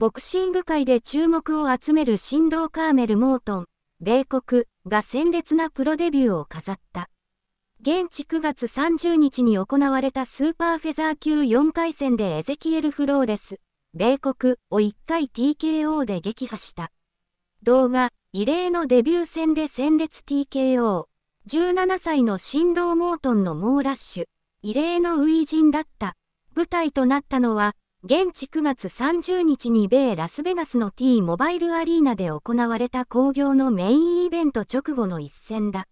ボクシング界で注目を集める神道カーメル・モートン、米国が鮮烈なプロデビューを飾った。現地9月30日に行われたスーパーフェザー級4回戦でエゼキエル・フローレス、米国を1回 TKO で撃破した。動画、異例のデビュー戦で鮮烈 TKO。17歳の神道モートンの猛ラッシュ。異例の初陣だった。舞台となったのは、現地9月30日に米ラスベガスの T モバイルアリーナで行われた興行のメインイベント直後の一戦だ。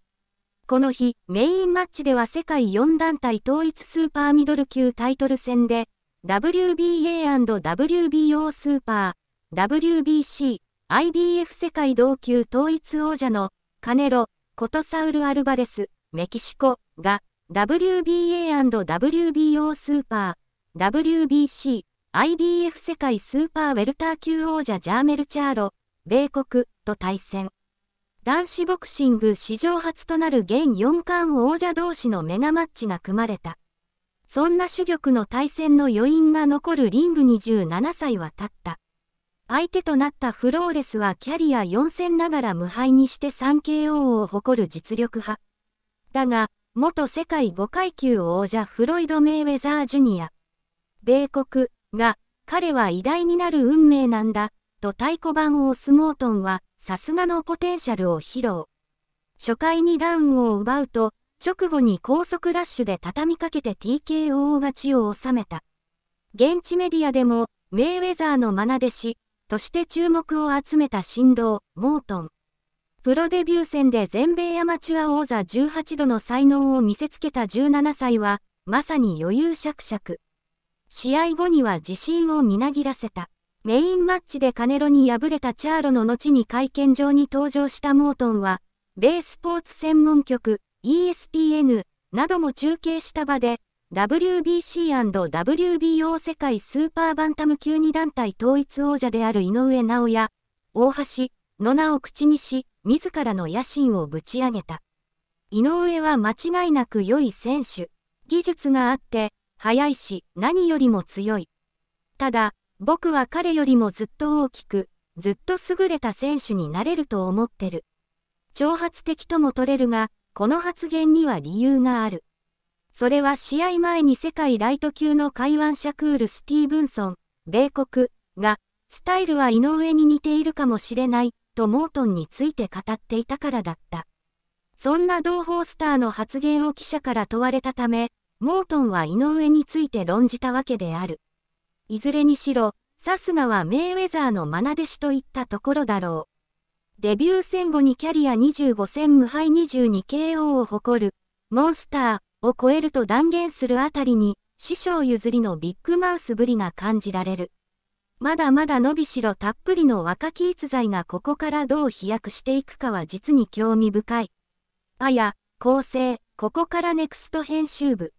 この日、メインマッチでは世界4団体統一スーパーミドル級タイトル戦で、WBA&WBO スーパー、WBC、IBF 世界同級統一王者のカネロ、コトサウル・アルバレス、メキシコが WBA&WBO スーパー、WBC、IBF 世界スーパーウェルター級王者ジャーメルチャーロ、米国と対戦。男子ボクシング史上初となる現4冠王者同士のメガマッチが組まれた。そんな主玉の対戦の余韻が残るリング27歳は経った。相手となったフローレスはキャリア4戦ながら無敗にして 3KO を誇る実力派。だが、元世界5階級王者フロイド・メイウェザー・ジュニア。米国が、彼は偉大になる運命なんだ、と太鼓判を押すモートンは、さすがのポテンシャルを披露。初回にダウンを奪うと、直後に高速ラッシュで畳みかけて TKO 勝ちを収めた。現地メディアでも、メイウェザーの愛弟子、として注目を集めた神童、モートン。プロデビュー戦で全米アマチュア王座18度の才能を見せつけた17歳は、まさに余裕しゃくしゃく。試合後には自信をみなぎらせた。メインマッチでカネロに敗れたチャーロの後に会見場に登場したモートンは、米スポーツ専門局 ESPN なども中継した場で、WBC&WBO 世界スーパーバンタム級2団体統一王者である井上尚弥、大橋の名を口にし、自らの野心をぶち上げた。井上は間違いなく良い選手、技術があって、速いし、何よりも強い。ただ、僕は彼よりもずっと大きく、ずっと優れた選手になれると思ってる。挑発的とも取れるが、この発言には理由がある。それは試合前に世界ライト級の海湾シャクール・スティーブンソン、米国が、スタイルは井上に似ているかもしれない、とモートンについて語っていたからだった。そんな同胞スターの発言を記者から問われたため、モートンは井上について論じたわけである。いずれにしろ、さすがはメイウェザーの愛弟子といったところだろう。デビュー戦後にキャリア25戦無敗 22KO を誇る、モンスターを超えると断言するあたりに、師匠譲りのビッグマウスぶりが感じられる。まだまだ伸びしろたっぷりの若き逸材がここからどう飛躍していくかは実に興味深い。あや、構成、ここからネクスト編集部。